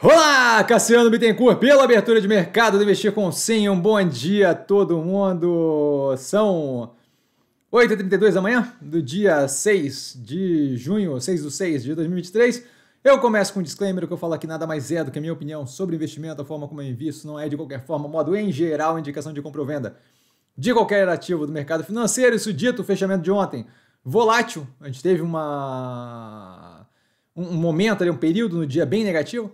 Olá, Cassiano Bittencourt, pela abertura de mercado do Investir com senha. Um bom dia a todo mundo. São 8h32 da manhã do dia 6 de junho, 6 do 6 de 2023. Eu começo com um disclaimer que eu falo aqui nada mais é do que a minha opinião sobre investimento, a forma como eu invisto, não é de qualquer forma, modo em geral, indicação de compra ou venda de qualquer ativo do mercado financeiro. Isso dito, o fechamento de ontem volátil. A gente teve uma um momento ali, um período no dia bem negativo.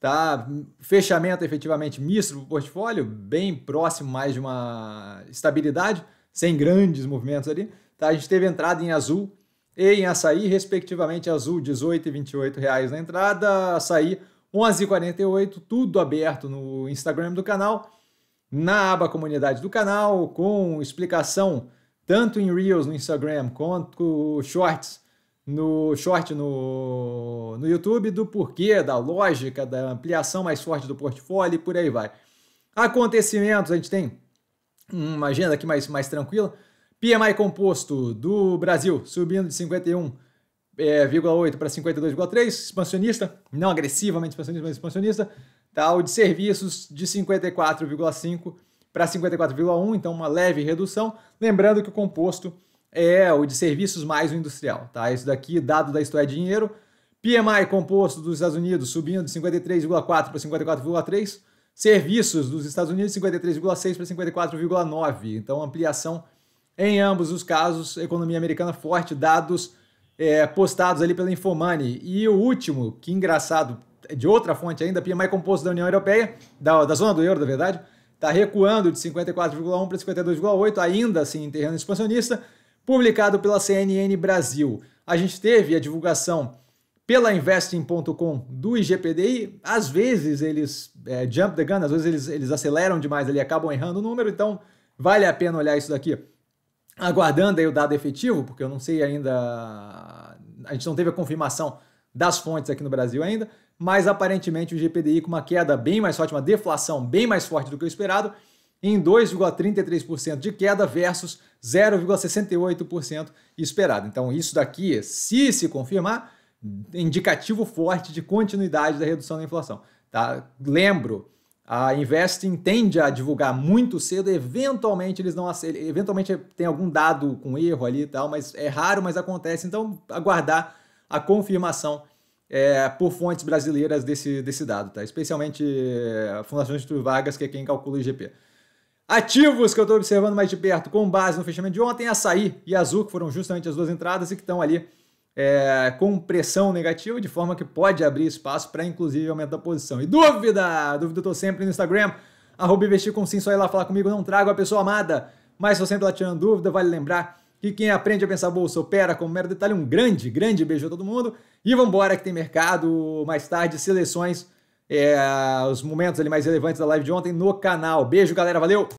Tá? Fechamento efetivamente misto do portfólio, bem próximo mais de uma estabilidade, sem grandes movimentos ali. Tá? A gente teve entrada em azul e em açaí, respectivamente azul R$ 18,28 reais na entrada, açaí 11,48, tudo aberto no Instagram do canal, na aba comunidade do canal, com explicação tanto em Reels no Instagram quanto Shorts no short no, no YouTube do porquê, da lógica, da ampliação mais forte do portfólio e por aí vai. Acontecimentos, a gente tem uma agenda aqui mais, mais tranquila. PMI composto do Brasil subindo de 51,8 é, para 52,3, expansionista, não agressivamente expansionista, mas expansionista. Tá? O de serviços de 54,5 para 54,1, então uma leve redução. Lembrando que o composto é, o de serviços mais o industrial, tá? Isso daqui, dado da história de Dinheiro. PMI composto dos Estados Unidos subindo de 53,4 para 54,3. Serviços dos Estados Unidos, 53,6 para 54,9. Então, ampliação em ambos os casos, economia americana forte, dados é, postados ali pela Infomani. E o último, que engraçado, é de outra fonte ainda, PMI composto da União Europeia, da, da zona do euro, na verdade, está recuando de 54,1 para 52,8, ainda assim em terreno expansionista publicado pela CNN Brasil. A gente teve a divulgação pela investing.com do IGPDI. Às vezes eles é, jump the gun, às vezes eles, eles aceleram demais ali, acabam errando o número, então vale a pena olhar isso daqui. Aguardando aí o dado efetivo, porque eu não sei ainda, a gente não teve a confirmação das fontes aqui no Brasil ainda, mas aparentemente o IGPDI com uma queda bem mais forte, uma deflação bem mais forte do que o esperado, em 2,33% de queda versus 0,68% esperado. Então, isso daqui, se se confirmar, indicativo forte de continuidade da redução da inflação. Tá? Lembro, a Investing tende a divulgar muito cedo, eventualmente eles não eventualmente tem algum dado com erro ali e tal, mas é raro, mas acontece. Então, aguardar a confirmação é, por fontes brasileiras desse, desse dado, tá? especialmente a eh, Fundação Getúlio Vargas, que é quem calcula o IGP ativos que eu estou observando mais de perto, com base no fechamento de ontem, açaí e azul, que foram justamente as duas entradas e que estão ali é, com pressão negativa, de forma que pode abrir espaço para, inclusive, aumentar a posição. E dúvida? Dúvida eu estou sempre no Instagram, arroba investir com sim, só ir lá falar comigo, não trago a pessoa amada, mas estou sempre lá tirando dúvida, vale lembrar que quem aprende a pensar bolsa opera como mero detalhe. Um grande, grande beijo a todo mundo e vambora que tem mercado mais tarde, seleções, é, os momentos ali mais relevantes da live de ontem no canal. Beijo, galera, valeu!